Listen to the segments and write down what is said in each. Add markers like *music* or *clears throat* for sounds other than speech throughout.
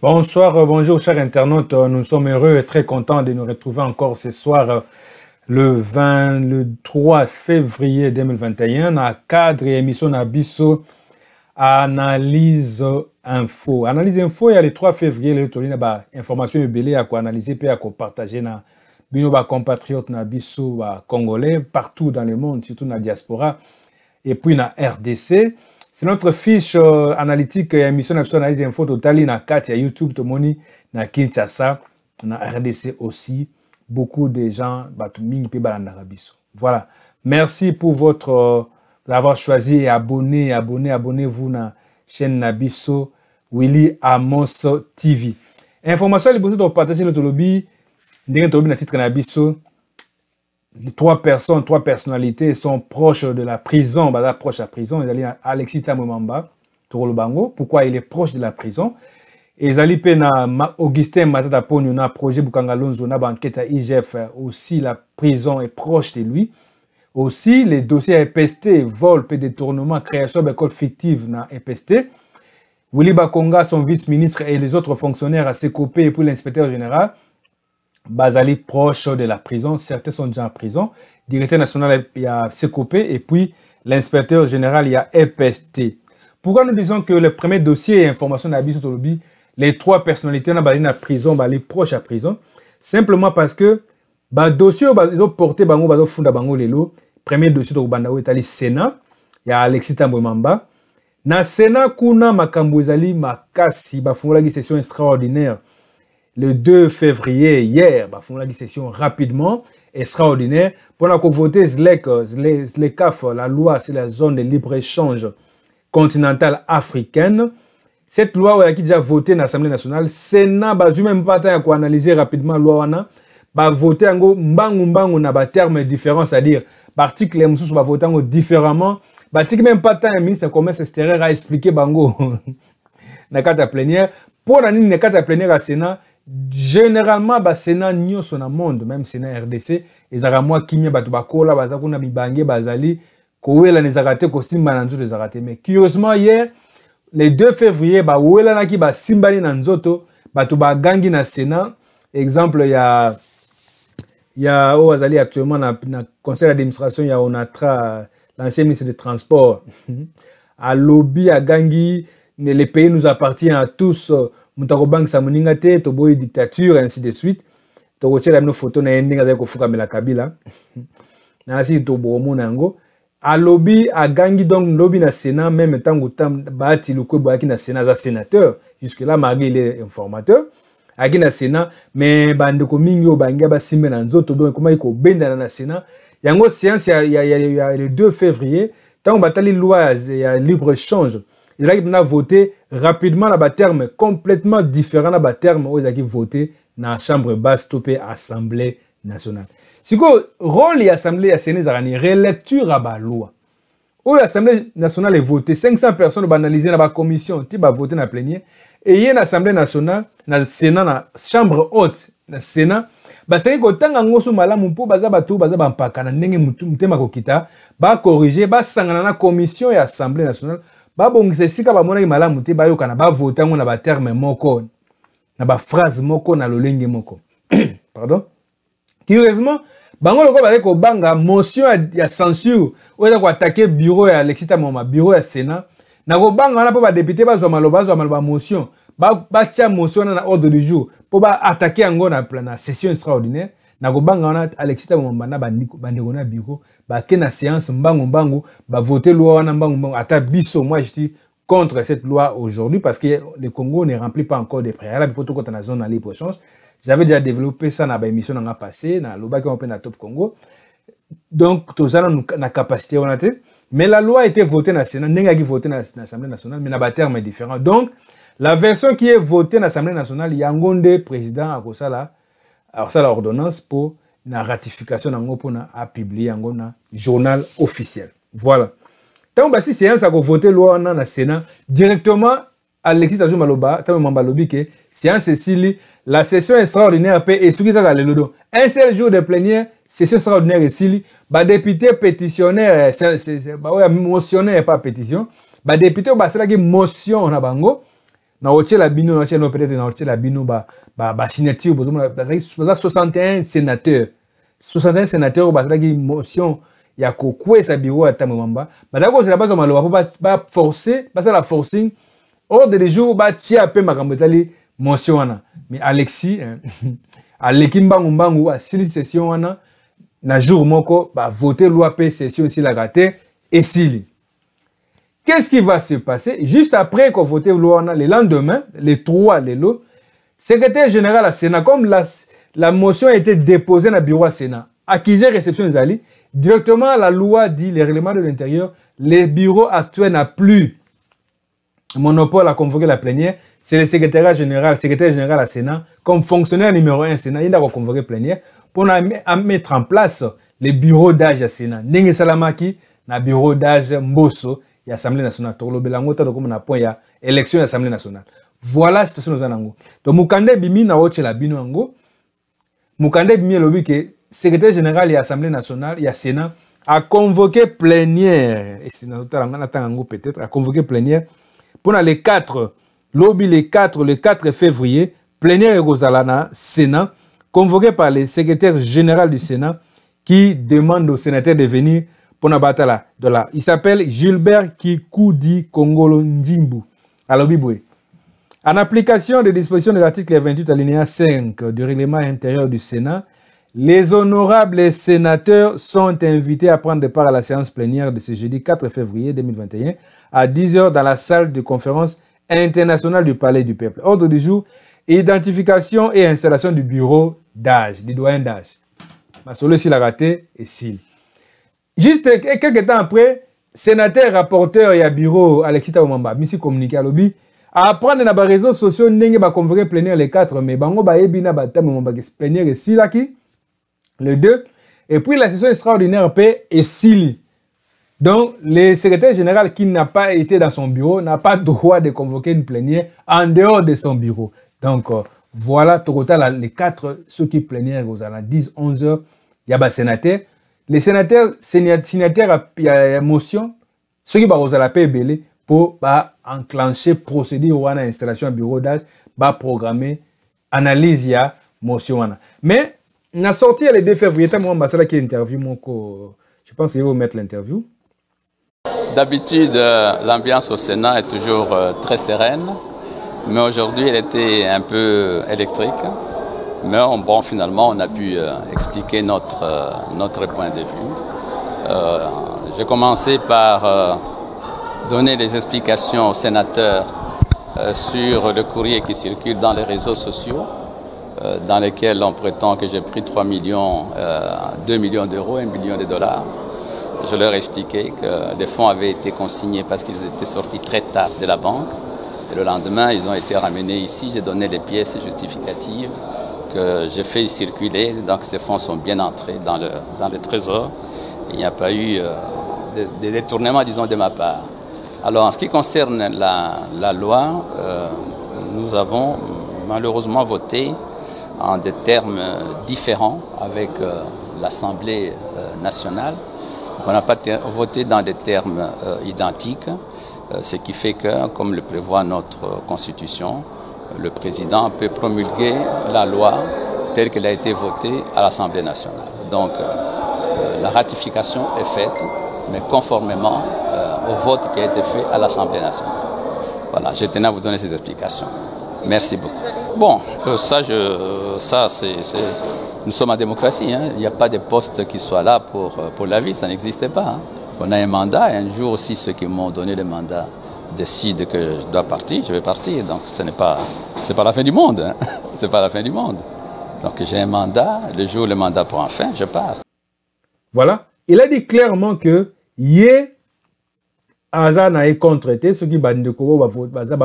Bonsoir, euh, bonjour chers internautes. Euh, nous sommes heureux et très contents de nous retrouver encore ce soir, euh, le 23 février 2021, à cadre et émission Abisso Analyse Info. Analyse Info, il y a le 3 février, le tolina ba information belé à quoi analyser et à quoi partager na nos compatriotes na congolais partout dans le monde, surtout la diaspora et puis la RDC. c'est notre fiche euh, analytique ya émission na biso analyse info totali na kati ya youtube tomoni na kinshasa na rdc aussi beaucoup de gens bato mingi mpe balandaka biso voilà merci pour votre euh, d'avoir choisi et abonné abonné abonnez-vous na chaîne na biso willy amos tv information ya liboso topartage lo tolobi ndenge tolobi na titre na biso trois personnes, trois personnalités sont proches de la prison. Bah, là, proche de la prison, ils allaient Alexis Tamomamba, Bango. Pourquoi il est proche de la prison Ils mpe augustin matata on a projet Bukangalonzo, on a enquête à igf aussi la prison est proche de lui aussi les dossiers à epst vol détournement création d'école fictive na epst willy bakonga son vice-ministre et les autres fonctionnaires à s'écoper et l'inspecteur général Basali proche de la prison, certains sont déjà en prison. Directeur national, il y a et puis l'inspecteur général, il y a EPST. Pourquoi nous disons que le premier dossier et information d'Abis Autolobi, les trois personnalités sont la prison, les proches à prison Simplement parce que le bah, dossier, bah, ils ont porté, fond bah, ont fondé premier dossier, est allé Sénat, il y a Alexis Tambouemamba. Dans le Sénat, il y a Makambouzali Makassi, il une session extraordinaire le 2 février, hier, bah, font la session rapidement, extraordinaire. Pour la voter ZLEC, euh, la loi, c'est la zone de libre-échange continentale africaine. Cette loi, on a déjà voté dans l'Assemblée nationale. Sénat, bazu même pas temps à analyser rapidement la loi, wana. Bah, voté en mbangu na, bah, terme différents, c'est-à-dire, l'article, bah, moussous, va bah, voter en différemment. Bah, même pas temps, le ministre de Commerce extérieur à expliquer. bango, na plénière. Pour la nini, na plénière à Sénat, généralement basena nyonso na monde même sena rdc ezalaka mwa kimia bato bakola bazaku na bibangé bazali kowelana ezalaka ko simba na nzoto ezalaka mais curieusement hier le 2 février ba wela bah, na nzoto ba gangi na sénat exemple ya ya o oh, azali actuellement na, na conseil d'administration ya onatra l'ancien ministre des de transport à gangi le pays nous appartient à tous moto akobangisa moninga te toboyi dictature ainsi de suite tokotyela bino foto na ye ndenge azali kofukamela kabila nasili tobokomona yango alobi agangi donc lobi na sénat même ntango baati lukwebo ayaki na sénat aza sénateur jusque là mari ele informateur ayaki na sénat mais bandeko mingi oyo bangi basimbe na nzoto donc ekomaki kobendana na sénat yango séance ya, ya, ya, ya le 2 février ntango batali loi ya, ya libre change ezalaki mpenza voté rapidement na baterme complètement différent na baterme oyo voté vote na chambre basse to l'Assemblée assemblée nationale Le rôle de l'Assemblée Nationale, sénat ezalaka nini relecture ya loi, oyo l'Assemblée nationale e voté, 500 personnes baanalyse na bacommission ti bavote na plénière a e na assemblée nationale na sénat chambre haute na sénat basengeli kotanga yango so malamu mpo baza bato oyo baza bampaka na ndenge ba corriger ba sangana na commission ya assemblée nationale babongisa esika bamonaki malamu te bayokana bavota yango na baterme moko na baphrase moko na lolenge moko *clears throat* pardon curieusement bango lokola bazali kobanga motion ya censure oyo eza koatake bureau ya alexis tamoma bureau ya sénat na kobanga wana mpo badepute bazwa maloba bazwa maloba motion batia motion wana na ordre du jour mpo baatake yango na session extraordinaire nakobanga wana alexis abomamba na bandeko na ba ke na séance mbangu-mbangu voter loi wana mbangu-mbangu ata biso moi je dis contre cette loi aujourd'hui parce que le Congo ne remplit pas encore des préalables pour tout dans la zone à libre-échange. J'avais déjà développé ça dans émission dans passé, dans l'Oba qui a Top Congo. Donc, tout ça, nous la capacité, on a Mais la loi a été votée dans le Sénat, n'a pas voté dans l'Assemblée nationale, mais dans terme est différent. Donc, la version qui est votée dans l'Assemblée nationale, il y a un président à Kosala, alors, ça l'ordonnance pour la ratification pour la publier publié journal officiel voilà si séance voter loi dans sénat directement alexis azwi maloba séance la session extraordinaire qui qui est le un seul jour de plénière session extraordinaire le député pétitionnaire bah motionnaire pas pétition bah, c'est qui motion na bango na bino na na la bino bah, ba, ba signature bozomona baza 61 sénateurs 61 sénateur oyo bazalaki motion ya kokwesa biro ya ntango mamba bazalaki pour bazwa maloba forcer, baforce la forcing ordre de jour batia mpe ma etali motion wana mais alexis hein, *laughs* alexis mbangu mbangu six sessions wana na jour moko voter loi mpe session si la esilaka et sili. qu'est ce qui va se passer juste après qu'on kovote loi wana le lendemain les trois les lots Secrétaire général à Sénat, comme la, motion a été déposée dans le bureau à Sénat, acquise réception des alliés, directement la loi dit, les règlements de l'intérieur, les bureaux actuels n'a plus monopole à convoquer la plénière. C'est le secrétaire général, secrétaire général à Sénat, comme fonctionnaire numéro 1 Sénat, il a convoqué la plénière pour mettre en place les bureaux d'âge à Sénat. Nenge Salamaki, le bureau d'âge Mbosso, l'Assemblée nationale. a élection à l'Assemblée nationale voilà situation en nango donc Mukande Bimi, na la bino ango. de l'Assemblée lobi que secrétaire général de l'Assemblée nationale ya sénat convoqué plénière natanga ango peut-être a convoqué plénière pour les 4 lobi le 4 le 4 février plénière ekozala sénat convoqué par le secrétaire général du sénat qui demande au sénateur de venir pour batala là. il s'appelle gilbert kikudi kongolo ndimbu alobi en application des dispositions de l'article 28 alinéa 5 du règlement intérieur du Sénat, les honorables sénateurs sont invités à prendre part à la séance plénière de ce jeudi 4 février 2021 à 10h dans la salle de conférence internationale du Palais du Peuple. Ordre du jour, identification et installation du bureau d'âge, du doyen d'âge. soleil s'il a raté, et s'il. Juste quelques temps après, sénateur, rapporteur et à bureau Alexis Taumamba, M. Communiqué à lobby, dans les réseaux sociaux a des plénière les 4 mai bango a na batamemo plénière qui le 2 et puis la session extraordinaire est esili donc le secrétaire général qui n'a pas été dans son bureau n'a pas le droit de convoquer une plénière en dehors de son bureau donc euh, voilà les 4 ceux qui plénière à 10 11 heures il y a sénateurs. les sénateurs signataires à motion ceux qui soki à mpe ebele pour bah, enclencher à l'installation installation bureau d'âge bah programmer analyse ya motion Mais, mais na sorti le 2 février C'est moi qui interview mon co je pense vais vous mettre l'interview d'habitude euh, l'ambiance au Sénat est toujours euh, très sereine. mais aujourd'hui elle était un peu électrique mais bon finalement on a pu euh, expliquer notre notre point de vue euh, j'ai commencé par donner des explications aux sénateurs euh, sur le courrier qui circule dans les réseaux sociaux, euh, dans lesquels on prétend que j'ai pris 3 millions, 2 euh, millions d'euros, 1 million de dollars. Je leur ai que les fonds avaient été consignés parce qu'ils étaient sortis très tard de la banque. Et le lendemain, ils ont été ramenés ici. J'ai donné les pièces justificatives que j'ai fait circuler. Donc ces fonds sont bien entrés dans le, dans le trésor. Il n'y a pas eu de détournement, disons, de ma part. Alors en ce qui concerne la, loi, euh, nous avons malheureusement voté en des termes différents avec euh, l'Assemblée euh, nationale. On n'a pas voté dans des termes identiques, ce qui fait que, comme le prévoit notre Constitution, le président peut promulguer la loi telle qu'elle a été votée à l'Assemblée nationale. Donc la ratification est faite, mais conformément au vote qui a été fait à l'Assemblée nationale. Voilà, je tenais à vous donner ces explications. Merci beaucoup. Bon, euh, ça, je, ça c'est, nous sommes en démocratie. Hein. Il n'y a pas de poste qui soit là pour, euh, pour la vie, ça n'existe pas. Hein. On a un mandat et un jour aussi ceux qui m'ont donné le mandat décident que je dois partir, je vais partir. Donc ce n'est pas, c'est pas la fin du monde. Hein. *laughs* C'est pas la fin du monde. Donc j'ai un mandat, le jour où le mandat prend fin, je passe. Voilà, il a dit clairement que Yé aza na été contre ceux qui sont oyo baza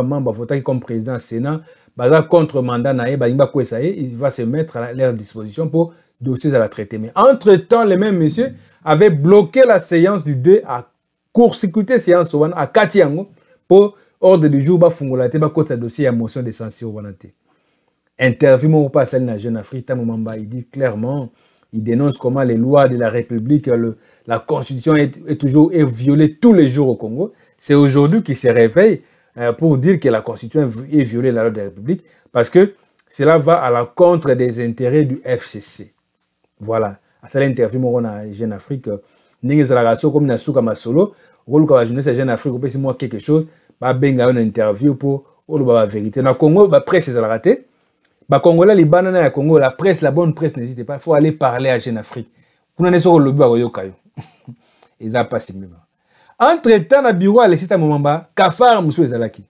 qui comme président sénat baza contre mandat na vont il va se mettre à leur disposition pour dossier la traité mais entre temps les mêmes messieurs avaient bloqué la séance du 2 à court la séance à à Katiango, pour ordre du jour faire te côté dossier à motion de censure interview mon pas asali na jeune afrique il dit clairement il dénonce comment les lois de la République, le, la Constitution est, toujours est violée tous les jours au Congo. C'est aujourd'hui qu'il se réveille euh, pour dire que la Constitution est violée la loi de la République parce que cela va à la contre des intérêts du FCC. Voilà. À cette interview, on a Jeune Afrique. Je euh, comme Masolo, rôle que la jeunesse Jeune Afrique, moi quelque chose, bah, une interview pour, la vérité. Dans Congo, bah, presse, la ratée. Congolais les bananes à congo la presse la bonne presse n'hésitez pas faut aller parler à jeune afrique kuna nde soko à *laughs* ils yo eza entre temps le bureau à momamba kafar mosusu ezalaki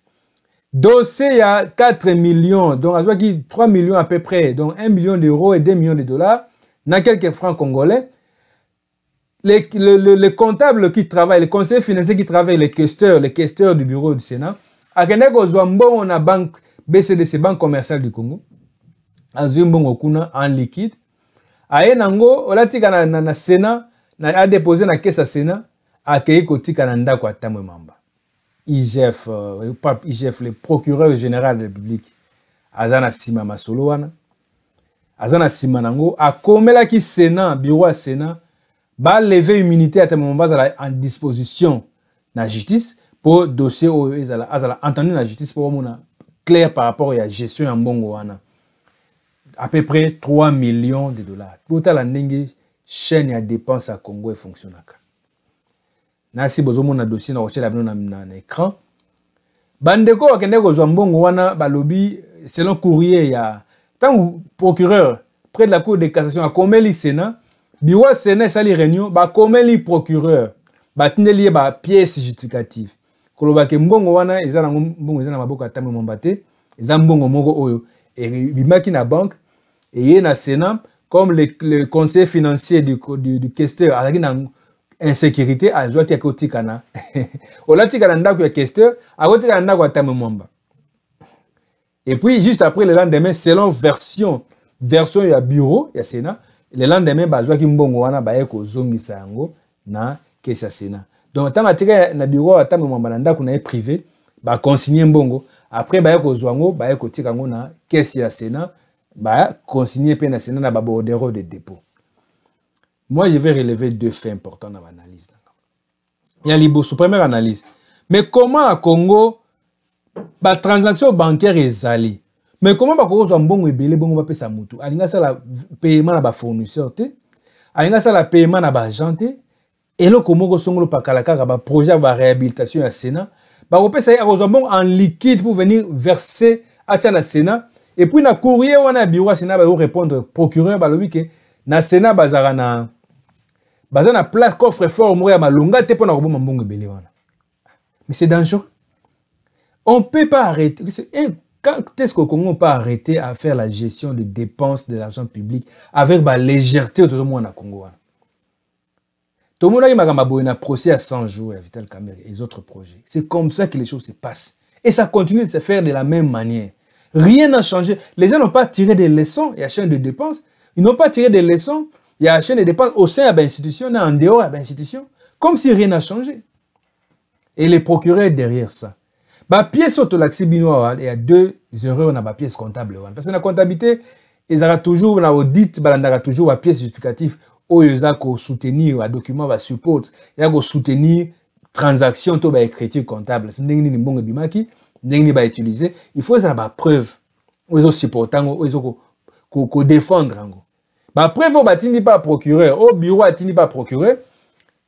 dossier à 4 millions donc 3 millions à peu près donc 1 million d'euros et 2 millions de dollars dans quelques francs congolais les, comptables qui travaillent, les conseillers financiers qui travaillent, les questeurs, les questeurs du bureau du Sénat, akende kozwa on a banque BCDC, Banque commerciale du Congo, azwi mbongo kuna en liquide aye nango olatika na, na, na sénat na, adepose na kese ya sénat akei kotika na ndako atambwe mamba igf euh, pape igf le procureur général de république aza na nsima ya masolo wana aza na nsima nango akomelaki sénat biro ya sénat baleve immunité ya tembwe mamba azala en disposition na justice mpo dossier oyo azala entendu na justice mpo bamona clair par rapport ya gestion ya mbongo wana à peu près 3 millions de dollars totala ndenge chaîne ya dépense ya congo efonctionnaka nasi bozomona dossier na kotyela bino na, na, na écran bandeko bakende kozwa mbongo wana balobi selon courrier ya ntango procureur près de la cour de cassation akomeli sénat biro ya sénat esali réunion bakomeli procureur batindeli ye bapiese justificative kolobake mbongo wana eza nango mbongo eza na maboko ya ntambe momba te eza mbongo moko oyo ebimaki na banke et ye na sénat comme le, le conseil financier du, du, du questeur a na insécurité azwaki yaki otikana *laughs* olatikala ndako ya questeur akotikala ndako atame mwamba et puis juste après le lendemain selon version version ya bureau ya sénat le lendemain ki mbongo wana baye kozongisa yango na kesi ya sénat donc ntango atika na bureau atame mwamba na ndako na ye privé baconsigne mbongo après baye kozwa yango baye kotika yango na kesi ya sénat bah, consigné Sénat sena na babordero de dépôt. Moi, je vais relever deux faits importants dans l'analyse. Il y a la première analyse. Mais comment à Congo, la bah, transaction bancaire est allée Mais comment bah, la Congo bongo va bongo ba pesa mutu? y ça le paiement à ba fournisseur il y ça le paiement à ba agent Et là, comment on s'engage par ba projet de réhabilitation à Sénat, ba repère y a en liquide pour venir verser à la Sénat. Et puis, na courrier wana bureau Sénat va répondre procureur balobi que na Sénat bazara na bazana na place coffre fort moya malonga te pas koboma mbongo belé wana. Mais c'est dangereux. On ne peut pas arrêter quand est-ce qu'au Congo on peut arrêter à faire la gestion des dépenses de l'argent public avec la légèreté tout le monde au Congo Tout le monde a un procès à 100 jours à Vital Kamere et les autres projets. C'est comme ça que les choses se passent. Et ça continue de se faire de la même manière. Rien n'a changé. Les gens n'ont pas tiré des leçons. Il y a chaîne de dépenses. Ils n'ont pas tiré des leçons. Il y a chaîne de dépenses au sein de ben l'institution et en dehors de ben l'institution. Comme si rien n'a changé. Et les procureurs derrière ça. Ba pièce l'accès binoa, hein, il y a deux erreurs dans la pièce comptable. Hein. Parce que la comptabilité, ils auront toujours, dans l'audit, ils auront toujours la pièce justificative où ils auront soutenir, un document, va support, ils auront soutenir transaction, tout, écrit comptable. C'est ndenge utiliser, il faut ezala bapreuve les ou yango oyo défendre yango preuve, oyo batindi pas procureur au bureau atindi mpa procureur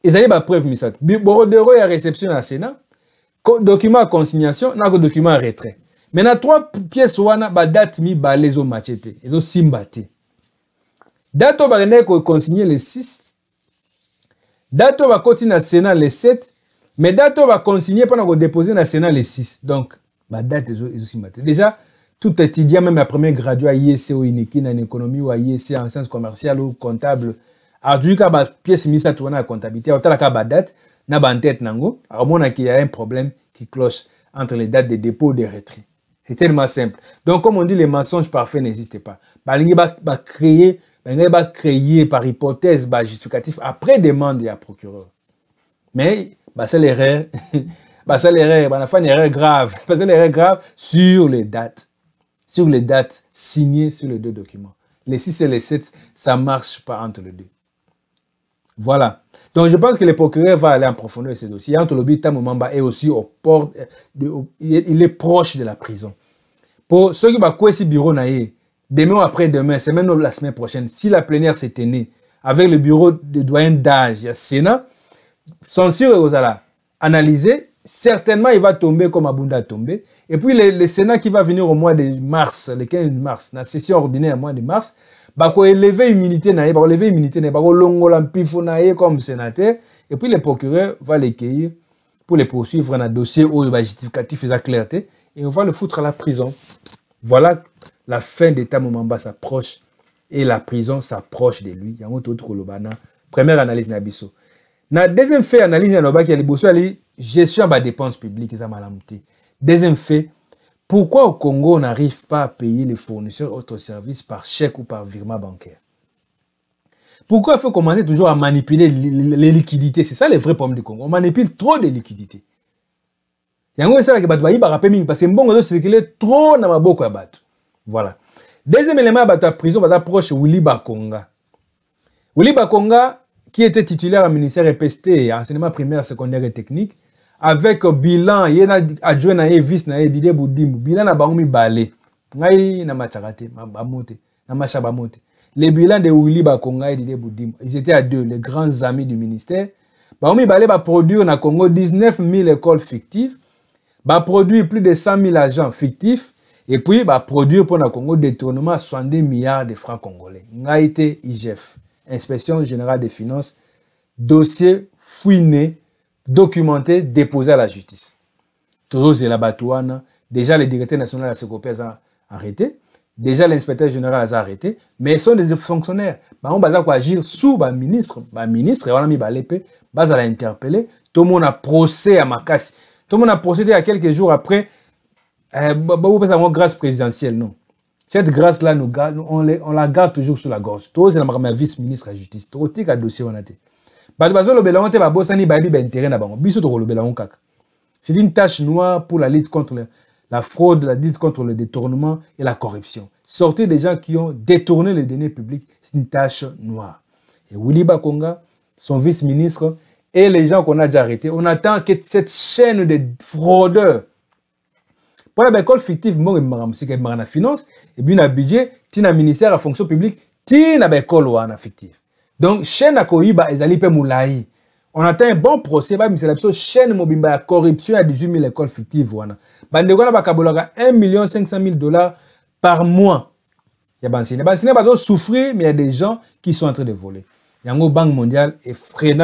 ezali bapreuve misato borodero la réception ya sénat document de consignation na document de retrait maintenant trois pièces, date wana a mibale ezomatche Ils ont simbaté. date oyo bakendaki consigner le 6 date oyo bakoti au sénat le 7 mais date pendant que déposer dans le sénat le 6 donc Ma date est aussi Déjà, tout étudiant, même la première graduée à IEC ou INEKIN en économie ou à IEC en sciences commerciales ou comptable, dû du cas, pièce mise à tourner à comptabilité, alors la date, n'a pas en tête nango, alors qu'il y a un problème qui cloche entre les dates de dépôt et de retrait. C'est tellement simple. Donc, comme on dit, les mensonges parfaits n'existent pas. il va créer, va créer par hypothèse, bah, justificatif après demande à procureur. Mais, bah, c'est l'erreur. *laughs* C'est bah, l'erreur bah, erreur grave une *laughs* l'erreur grave sur les dates sur les dates signées sur les deux documents les 6 et les 7 ça marche pas entre les deux voilà donc je pense que le procureur va aller en profondeur ces dossiers Antolobi est aussi au port euh, de, il est proche de la prison pour ceux qui vont quoi si bureau naie demain ou après-demain, semaine ou la semaine prochaine, si la plénière s'est tenue avec le bureau de doyen d'âge, il y a Sénat, censure et analyser certainement, il va tomber comme Abunda a tombé. Et puis, le, Sénat qui va venir au mois de mars, le 15 mars, dans la session ordinaire au mois de mars, va bah, élever l'immunité, va bah, élever l'immunité, va bah, l'ampifonaïe comme sénateur. Et puis, le procureur va cueillir pour les poursuivre dans un dossier où il va justificatif et clarté. Et on va le foutre à la prison. Voilà la fin d'État Momamba s'approche et la prison s'approche de lui. Il y a un autre Première analyse Nabiso. La deuxième fait analyse, il y a gestion des dépenses publiques, ils Deuxième fait, pourquoi au Congo on n'arrive pas à payer les fournisseurs autres services par chèque ou par virement bancaire Pourquoi il faut commencer toujours à manipuler les liquidités C'est ça le vrai problème du Congo. On manipule trop de liquidités. Il y a qui esalaki bato bayiba va mingi parce que mbongo est trop dans maboko boucle. voilà deuxième élément à bato ya prison baza proche wili bakonga Willy bakonga qui était titulaire au ministère epst enseignement primaire secondaire et technique avec bilan il a un adjoint na vice na Didier Le bilan na bango Balé. ngai na machakate te na macha ba le bilan de Willy Bakonga et Didier boudim. ils étaient à deux les grands amis du ministère va produit, dans na Congo 19 000 écoles fictives produire plus de 100 000 agents fictifs et puis produit, pour le Congo détournement 62 milliards de francs congolais ngai été IGF inspection générale des finances dossier fouiné documenté, déposé à la justice. la Batouana, déjà le directeur national de la sécurité a arrêté, déjà l'inspecteur général a arrêté, mais ils sont des fonctionnaires. Bah, on va agir sous le bah, ministre, le bah, ministre, on a mis l'épée, on bah, a interpellé, tout le monde a procès à Makassi. Tout le monde a procédé à quelques jours après, euh, vous pensez à grâce présidentielle, non cette grâce-là, on, on, la garde toujours sous la gorge. Tout les la vice-ministre de la justice. Tout le dossier, on a été c'est une tâche noire pour la lutte contre la fraude la lutte contre le détournement et la corruption sortir des gens qui ont détourné les données publiques c'est une tâche noire et Willy Bakonga son vice-ministre et les gens qu'on a déjà arrêtés on attend que cette chaîne de fraudeurs pour baekole fictive c'est ebimaka est dans la finance dans le budget dans le ministère la fonction publique ti na baekole fictive donc chaîne à Koiba, ezali pe Moulai. on atteint un bon procès la chaîne mobimba corruption à 18 000 écoles fictives. wana bandeko de bakabolaka 1 500 000 dollars par mois ya bansine bansine souffrir, mais il y a des gens qui sont en train de voler Il y a une banque mondiale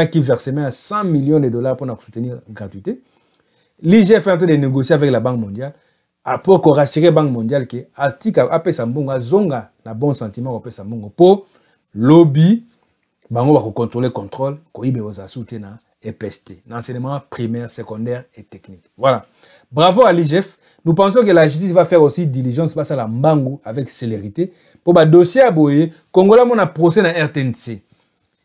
qui versement même 100 millions de dollars pour soutenir la gratuité l'igf est en train de négocier avec la banque mondiale pour la banque mondiale ke a apesa mbongo Zonga, na bon sentiment kopesa mbongo pour lobby bango contrôler contrôle koyibe ozasu te et pester. l'enseignement primaire, secondaire et technique. Voilà. Bravo à l'IGF. Nous pensons que la justice va faire aussi diligence face à la mbangu avec célérité. Pour le dossier à Boye, Congola, on a procès dans RTNC.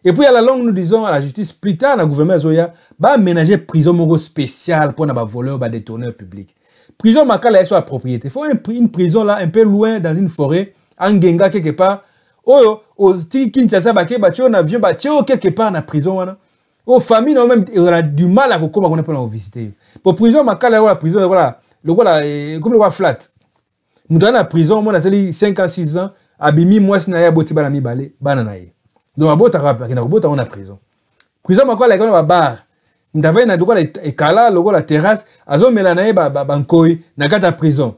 Et puis à la longue, nous disons à la justice, plus tard, le gouvernement Zoya, va aménager prison spéciale pour les voleur, les détourneurs public. Prison Makala est sur la propriété. Il faut une prison là, un peu loin, dans une forêt, en Genga quelque part, oyo otiki kinshasa bake batie oyo na avion batie oyo quelque part na prison wana oyo famille na yo meme ezala du mal akokóma kuna mpona kovisite yo po prison makala lokola prison lokola lokola komi lokola flat moto aza na prison omona asali 5 ans 6 ans abimi mwasi na ye aboti bana mibale bana na ye donc abotaka akenda kobota ngo na prison prison makala ekana babar moto avai na lokola ekala lokola terrasse azomela na ye bankoi na kati ya prison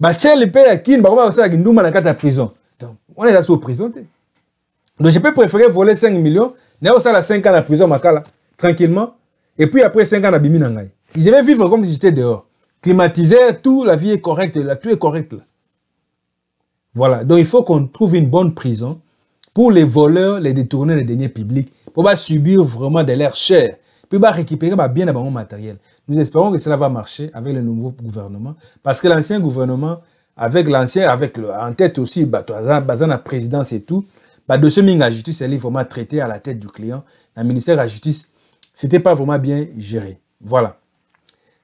bachele mpe ya kini bakoma basalaki ndumba na kati ya prison on est au prison. Donc, je peux préférer voler 5 millions, mais ça 5 ans à la prison, tranquillement. Et puis après 5 ans, à Si je vais vivre comme si j'étais dehors, climatisé, tout, la vie est correcte, là, tout est correct. Là. Voilà. Donc, il faut qu'on trouve une bonne prison pour les voleurs, les détourneurs, les deniers publics, pour pas subir vraiment de l'air cher, puis pas récupérer bah, bien mon matériel. Nous espérons que cela va marcher avec le nouveau gouvernement, parce que l'ancien gouvernement, avec l'ancien, avec le, en tête aussi, Bazana présidence et tout, bah, de ce Ming à justice, elle est vraiment traitée à la tête du client. Le ministère de la justice, c'était pas vraiment bien géré. Voilà.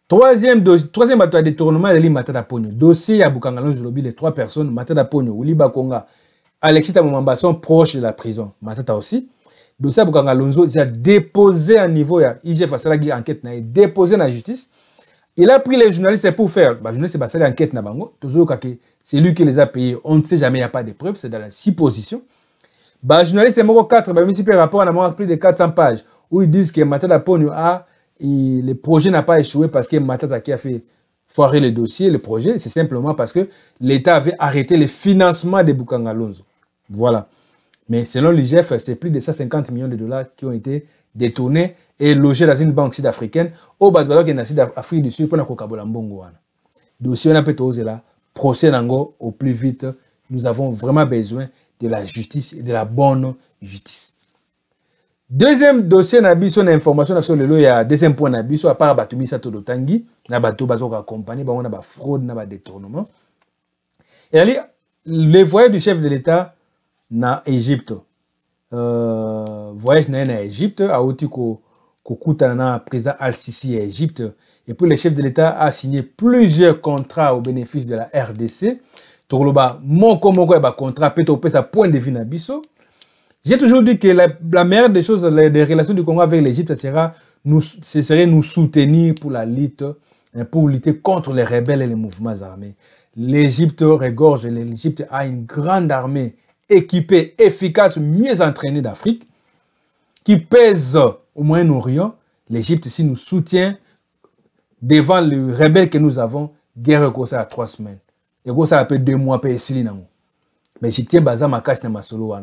Troisième, do, troisième bateau à détournement, elle est Matata Pogno. Dossier à Boukangalon, les trois personnes, Matata Pogno, Ouli Bakonga, Alexis Tamomamba sont proches de la prison. Matata aussi. Dossier à il déjà déposé à niveau, IGF a enquête, déposé à la justice. Il a pris les journalistes pour faire. Bah, journaliste, c'est l'enquête Nabango. C'est lui qui les a payés. On ne sait jamais, il n'y a pas de preuves. C'est dans la supposition. Bah, journaliste numéro 4, bah, un rapport à plus de 400 pages où ils disent que le projet n'a pas échoué parce que Matata qui a fait foirer le dossier, le projet. C'est simplement parce que l'État avait arrêté le financement de Bukangalonzo. Voilà. Mais selon l'IGF, c'est plus de 150 millions de dollars qui ont été détourné et logé dans une banque sud-africaine au bas de la Sud-Afrique du Sud pour la Coca-Cola Mbongo. Dossier on a peut là, procès nango au plus vite. Nous avons vraiment besoin de la justice et de la bonne justice. Deuxième dossier na biso na le sur le y a deuxième point na de apart bato Nabato totangi accompagné bato bazoka a bango na fraude détournement et allez le voyages du chef de l'État na Égypte. Euh, voyage en Égypte, Egypte auti que président Al-Sisi Égypte Et puis le chef de l'État a signé plusieurs contrats au bénéfice de la RDC. Tokoloba moko moko contrat peut point de vue J'ai toujours dit que la, meilleure des choses des relations du Congo avec l'Égypte sera nous ce serait nous soutenir pour la lutte hein, pour lutter contre les rebelles et les mouvements armés. L'Égypte regorge, l'Égypte a une grande armée équipé efficace, mieux entraîné d'Afrique, qui pèse au Moyen-Orient, l'Égypte si nous soutient devant le rebelle que nous avons, guerre à trois semaines. Et ça peut deux mois, peut Mais j'étais basé ma casse dans ma solo.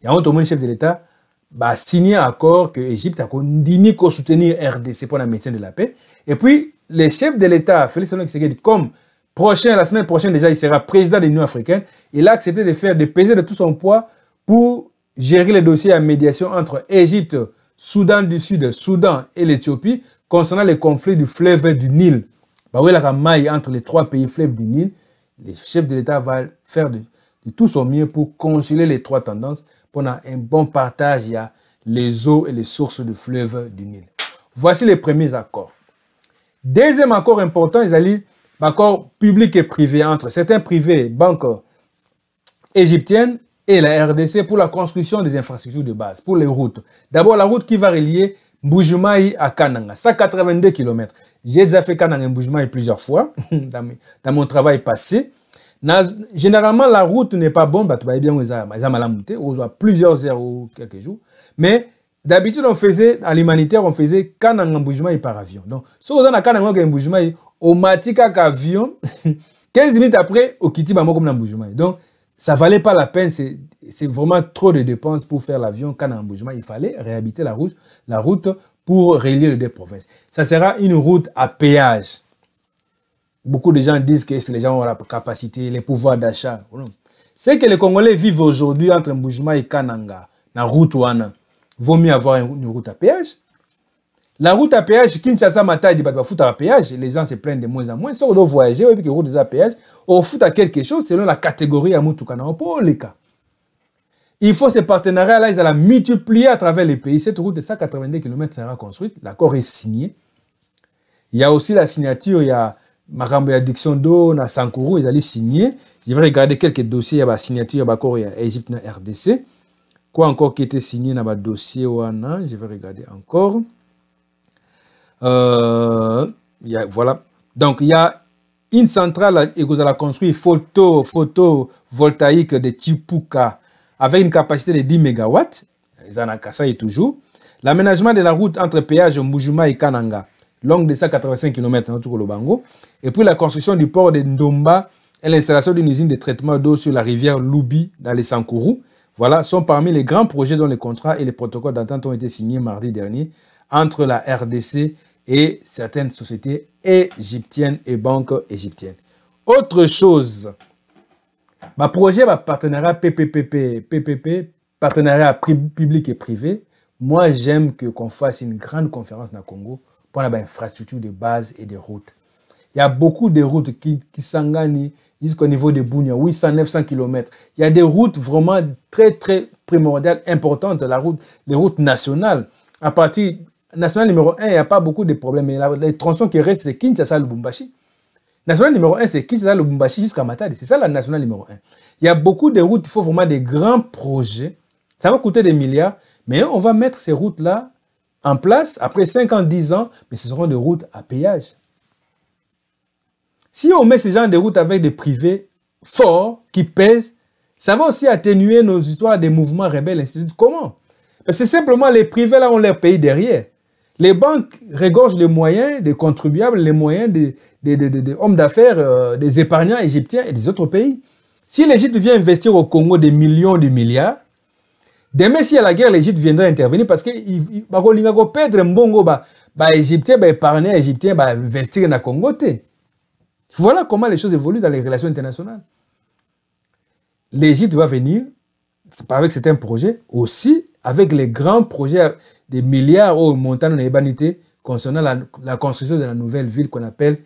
Il y a un autre chef de l'État a bah, signé un accord que l'Égypte a continué pour soutenir RDC pour la maintien de la paix. Et puis, les chefs de l'État, Félix Tshisekedi, comme prochain, la semaine prochaine déjà, il sera président de l'Union africaine. Il a accepté de faire, de peser de tout son poids pour gérer les dossiers à médiation entre Égypte, Soudan du Sud, Soudan et l'Éthiopie concernant les conflits du fleuve du Nil. Bah oui, la ramaille entre les trois pays fleuves du Nil, Les chefs de l'État va faire de, tout son mieux pour concilier les trois tendances pour un bon partage à les eaux et les sources du fleuve du Nil. Voici les premiers accords. Deuxième accord important, ils allaient D'accord Public et privé, entre certains privés, banques égyptiennes et la RDC pour la construction des infrastructures de base, pour les routes. D'abord, la route qui va relier Boujmaï à Kananga, 182 km. J'ai déjà fait Kananga et plusieurs fois *laughs* dans, mon travail passé. généralement, la route n'est pas bonne, bah, tu vas eh bien, on a plusieurs heures ou quelques jours. Mais d'habitude, on faisait, à l'humanitaire, on faisait Kananga et par avion. Donc, si on a Kananga Boujmaï, au matika avion 15 *laughs* minutes après au bango comme na donc ça valait pas la peine c'est vraiment trop de dépenses pour faire l'avion quand il fallait réhabiter la route la route pour relier les deux provinces ça sera une route à péage beaucoup de gens disent que les gens ont la capacité les pouvoirs d'achat c'est que les congolais vivent aujourd'hui entre mbujuma et kananga la route wana vaut mieux avoir une route à péage la route à péage, Kinshasa, Mata, il dit, bah, foutre à péage, les gens se plaignent de moins en moins. Si on doit voyager, et que route à péage, on fout à quelque chose selon la catégorie à Moutoukana. les cas. Il faut ces partenariats-là, ils allaient multiplier à travers les pays. Cette route de 182 km sera construite. L'accord est signé. Il y a aussi la signature, il y a Marambo, il y d'eau, Sankourou, ils allaient signer. Je vais regarder quelques dossiers, il y a la signature, il y a l'accord, il y a Égypte, RDC. Quoi encore qui était signé dans le dossier, je vais regarder encore. Euh, voilà. Donc, il y a une centrale et vous allez photo, photovoltaïque de Tipuka avec une capacité de 10 MW. Ils en toujours. L'aménagement de la route entre péage Mujuma et Kananga, longue de 185 km hein, Et puis la construction du port de Ndomba et l'installation d'une usine de traitement d'eau sur la rivière Lubi dans les Sankourou. Voilà, sont parmi les grands projets dont les contrats et les protocoles d'entente ont été signés mardi dernier entre la RDC et certaines sociétés égyptiennes et banques égyptiennes. Autre chose, ma projet, ma partenariat PPPP, PPP, partenariat public et privé, moi j'aime que qu'on fasse une grande conférence dans le Congo pour la infrastructure de base et des routes. Il y a beaucoup de routes qui, qui s'engagnent jusqu'au niveau de Bounia, 800, 900 km. Il y a des routes vraiment très, très primordiales, importantes, la route, les routes nationales. À partir national numéro 1, il n'y a pas beaucoup de problèmes. les tronçons qui restent, c'est Kinshasa, Lubumbashi. National numéro 1, c'est Kinshasa, Lubumbashi jusqu'à Matadi. C'est ça la national numéro 1. Il y a beaucoup de routes, il faut vraiment des grands projets. Ça va coûter des milliards, mais on va mettre ces routes-là en place après 5 ans, 10 ans, mais ce seront des routes à péage. Si on met ces gens de routes avec des privés forts qui pèsent, ça va aussi atténuer nos histoires des mouvements rebelles, etc. Comment Parce que simplement les privés, là, on leur paye derrière. Les banques régorgent les moyens des contribuables, les moyens des, hommes d'affaires, euh, des épargnants égyptiens et des autres pays. Si l'Égypte vient investir au Congo des millions de milliards, demain, s'il y a la guerre, l'Égypte viendra intervenir parce que va bah, un Mbongo, bah, Égyptien, bah, bah épargnant Égyptien, bah, investir dans le Congo. Voilà comment les choses évoluent dans les relations internationales. L'Égypte va venir c'est pas avec certains projets, aussi avec les grands projets des milliards au montant de l'urbanité concernant la, construction de la nouvelle ville qu'on appelle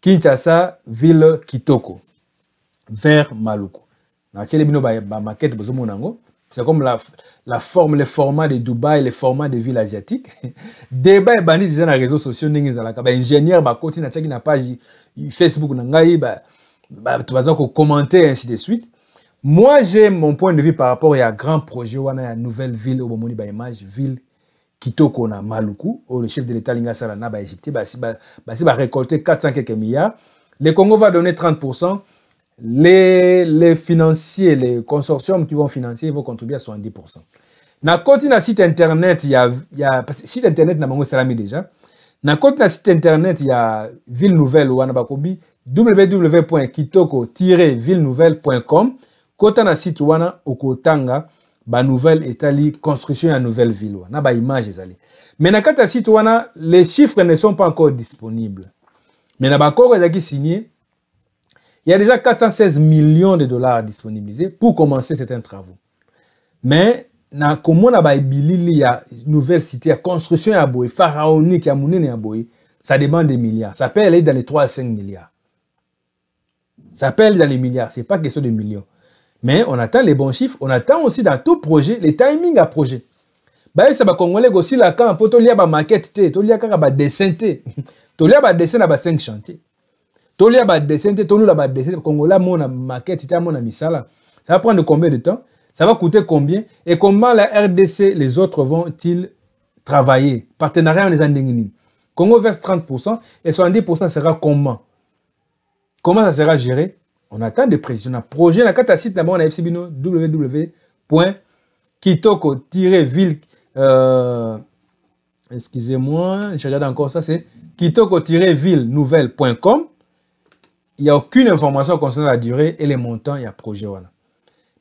Kinshasa, ville Kitoko, vers Maluku. C'est comme la, la forme, le format de Dubaï, les format des villes asiatiques. *laughs* Débat est banni déjà dans les réseaux sociaux, ingénieur, côté, n'a page Facebook, n'a commenter, ainsi de suite. Moi, j'ai mon point de vue par rapport à un grand projet, où on a une nouvelle ville, au Bomoni, bah, image, ville, Kitoko, na Maluku, où le chef de l'État, Linga Salana, récolter 400 quelques milliards. Le Congo va donner 30%. Les, financiers, les consortiums qui vont financer, ils vont contribuer à 70%. Na côté na site internet, il y a, site internet na salami déjà. Na na site internet, il y a ville nouvelle ou anabakobi www.kitoko-villenouvelle.com kota na site wana okotanga nouvelle construction à nouvelle ville wana ezali Mais na les chiffres ne sont pas encore disponibles Mais na signé il y a déjà 416 millions de dollars disponibilisés pour commencer certains travaux mais na komona a une nouvelle cité la construction ya boye pharaonique ça demande des milliards ça peut aller dans les 3 à 5 milliards ça peut aller dans les milliards ce n'est pas question de millions mais on attend les bons chiffres, on attend aussi dans tout projet les timings à projet. bayebisa bakongolais kosila kaka mpo tolia bamakete te tolia kaka badessin te *laughs* tolia badessin na ba cinq chantier tolia badessin te tolula badessin bakongolais amona makete mon amona misala ça va prendre combien de temps ça va coûter combien et comment la rdc les autres vont-ils travailler partenariat en les ndenge congo verse 30 et 70 sera comment comment ça sera géré on attend des précisions a projet la catacite, la site d'abord, on a FCBino, wwwkitoko ville euh, excusez-moi je regarde encore ça c'est kitoko ville nouvelle.com il n'y a aucune information concernant la durée et les montants il y a projet. Voilà.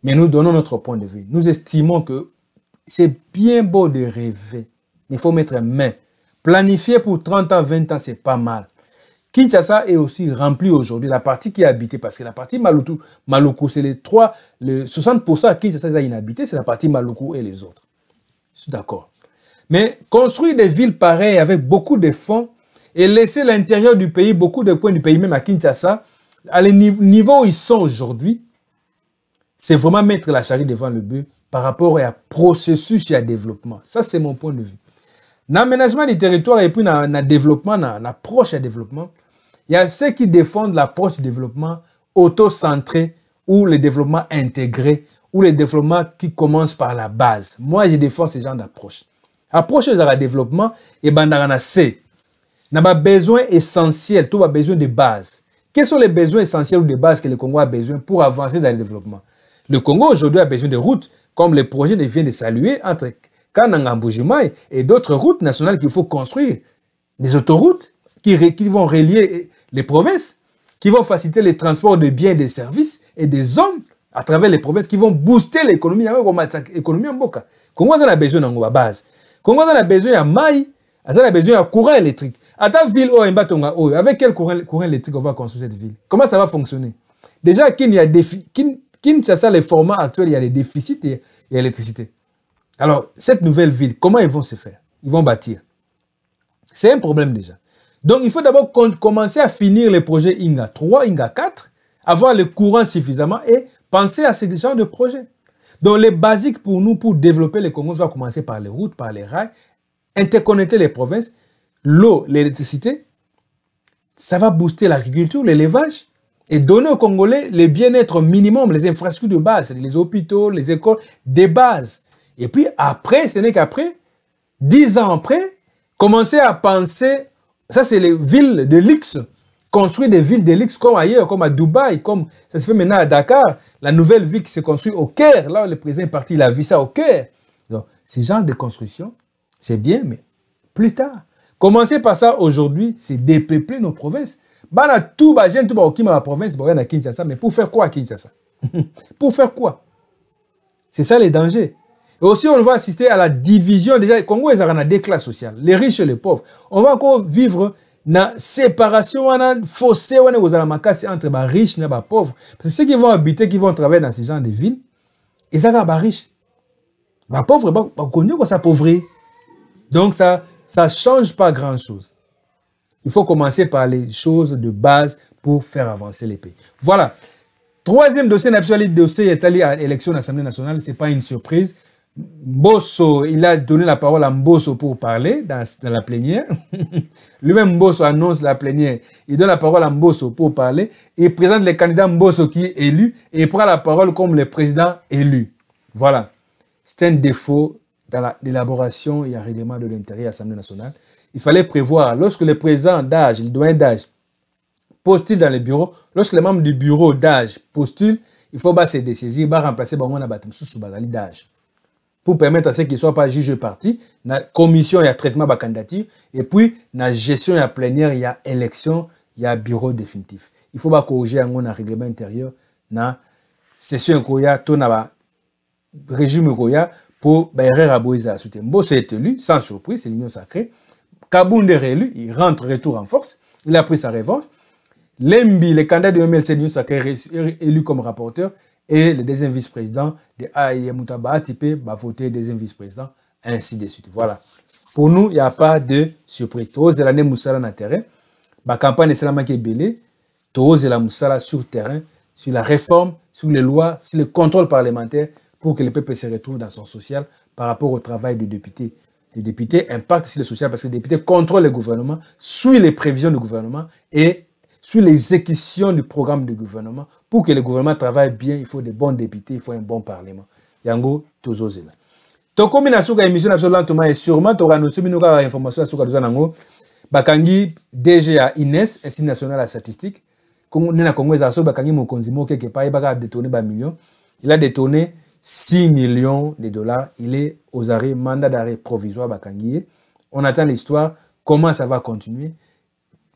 Mais nous donnons notre point de vue. Nous estimons que c'est bien beau de rêver, mais il faut mettre main. Planifier pour 30 ans, 20 ans, c'est pas mal. Kinshasa est aussi rempli aujourd'hui, la partie qui est habitée, parce que la partie maloukou, Maluku, c'est les trois, le 60% à Kinshasa est inhabité, c'est la partie maloukou et les autres. Je d'accord. Mais construire des villes pareilles avec beaucoup de fonds et laisser l'intérieur du pays, beaucoup de points du pays, même à Kinshasa, à le niveau où ils sont aujourd'hui, c'est vraiment mettre la charrie devant le but par rapport à un processus et à développement. Ça, c'est mon point de vue. L'aménagement du territoire et puis le développement, l'approche à développement, il y a ceux qui défendent l'approche du développement auto-centré ou le développement intégré ou le développement qui commence par la base. Moi, je défends ce genre d'approche. Approche dans développement, et ben C. N'a pas besoin essentiel, tout a besoin de base. Quels sont les besoins essentiels ou de base que le Congo a besoin pour avancer dans le développement Le Congo aujourd'hui a besoin de routes, comme le projet vient de saluer entre Kananga et d'autres routes nationales qu'il faut construire. Des autoroutes, qui, vont relier les provinces, qui vont faciliter les transports de biens, des services et des hommes à travers les provinces, qui vont booster l'économie. L'économie en Boka. a besoin d'un base. Congo a besoin d'un maille, a besoin d'un courant électrique. À ta ville, avec quel courant, électrique on va construire cette ville Comment ça va fonctionner Déjà, qu'il a Kinshasa, les formats actuels, il y a des déficits et électricité. Alors, cette nouvelle ville, comment ils vont se faire Ils vont bâtir. C'est un problème déjà. Donc il faut d'abord commencer à finir les projets INGA 3, INGA 4, avoir le courant suffisamment et penser à ce genre de projet. Donc les basiques pour nous, pour développer le Congo, va commencer par les routes, par les rails, interconnecter les provinces, l'eau, l'électricité. Ça va booster l'agriculture, l'élevage et donner aux Congolais le bien-être minimum, les infrastructures de base, les hôpitaux, les écoles, des bases. Et puis après, ce n'est qu'après, dix ans après, commencer à penser ça, c'est les villes de luxe. Construire des villes de luxe comme ailleurs, comme à Dubaï, comme ça se fait maintenant à Dakar. La nouvelle ville qui se construit au Caire, là le président est parti, il a vu ça au Caire. Donc, ce genre de construction, c'est bien, mais plus tard. Commencer par ça aujourd'hui, c'est dépeupler nos provinces. Bana tout tout la province Kinshasa, mais pour faire quoi à Kinshasa *laughs* Pour faire quoi C'est ça les dangers. Et aussi, on va assister à la division. Déjà, le Congo, il y a des classes sociales, les riches et les pauvres. On va encore vivre la séparation, le fossé, entre les bah, riches et les bah, pauvres. Parce que ceux qui vont habiter, qui vont travailler dans ces genre de villes, ils sont les riches. Les bah, pauvres, ils connaissent sa pauvreté. Donc, ça ne change pas grand-chose. Il faut commencer par les choses de base pour faire avancer les pays. Voilà. Troisième dossier, le dossier est allé à l'élection de l'Assemblée nationale. Ce n'est pas une surprise. Mbosso, il a donné la parole à Mbosso pour parler dans, la plénière. *laughs* Lui-même, Mbosso annonce la plénière. Il donne la parole à Mbosso pour parler. Il présente les candidats Mbosso qui est élu et prend la parole comme le président élu. Voilà. C'est un défaut dans l'élaboration et règlement de l'intérêt à l'Assemblée nationale. Il fallait prévoir, lorsque le président d'âge, le doyen d'âge, postule dans le bureau, lorsque les membres du bureau d'âge postulent, il faut se dessaisir, remplacer Bango la sous d'âge pour permettre à ceux qui ne sont pas juges dans la commission, il y a traitement de candidature, et puis dans la gestion, il y plénière, il y a élection, il y a bureau définitif. Il faut pas corriger un règlement intérieur, dans session a, tout dans le régime pour bah, erreur à Boïsa à est élu, sans surprise, c'est l'union sacrée. Kabound est réélu, il rentre retour en force, il a pris sa revanche. Lembi, le candidat de MLC l'union sacrée, est élu comme rapporteur, et le deuxième vice-président de AIE Moutaba va voter deuxième vice-président, ainsi de suite. Voilà. Pour nous, il n'y a pas de surprise. Toze l'année Moussala n'a terrain. Ma campagne est la la Moussala sur terrain, sur la réforme, sur les lois, sur le contrôle parlementaire pour que le peuple se retrouve dans son social par rapport au travail des députés. Les députés impactent sur le social parce que les députés contrôlent le gouvernement, suivent les prévisions du gouvernement et suivent l'exécution du programme du gouvernement pour que le gouvernement travaille bien, il faut des bons députés, il faut un bon parlement. Yango, tous osés là. tokomi na émission absolument et lentema sûrement tokandosi bino kaka information sur suka nango bakangi dg ines institut national la statistique nde na congo ezala soki bakangi mokonzi moko keke a yebaka détourne million. il a détourné 6 millions de dollars il est aux arrêts mandat d'arrêt provisoire bakangi on attend l'histoire comment ça va continuer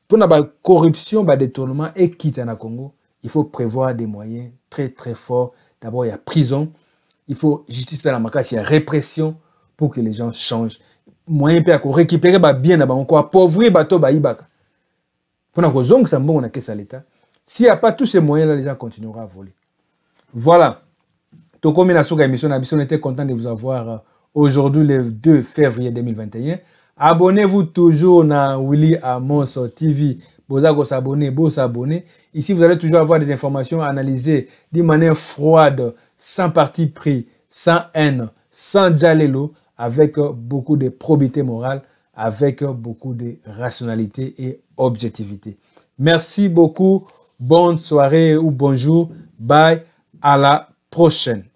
Pour corruption, bah, détournement est quitté dans le congo il faut prévoir des moyens très très forts. D'abord, il y a prison, il faut justice à la macasse, il y a répression pour que les gens changent. Moyen pour récupérer bah, bien On bas on appauvrir Pendant que ça on l'état. S'il n'y a pas tous ces moyens là, les gens continueront à voler. Voilà. Tokomi il soka émission on était content de vous avoir euh, aujourd'hui le 2 février 2021. Abonnez-vous toujours à Willy Amos TV. Bozago s'abonner, beau s'abonner. Ici, vous allez toujours avoir des informations analysées d'une manière froide, sans parti pris, sans haine, sans djalelo, avec beaucoup de probité morale, avec beaucoup de rationalité et objectivité. Merci beaucoup. Bonne soirée ou bonjour. Bye. À la prochaine.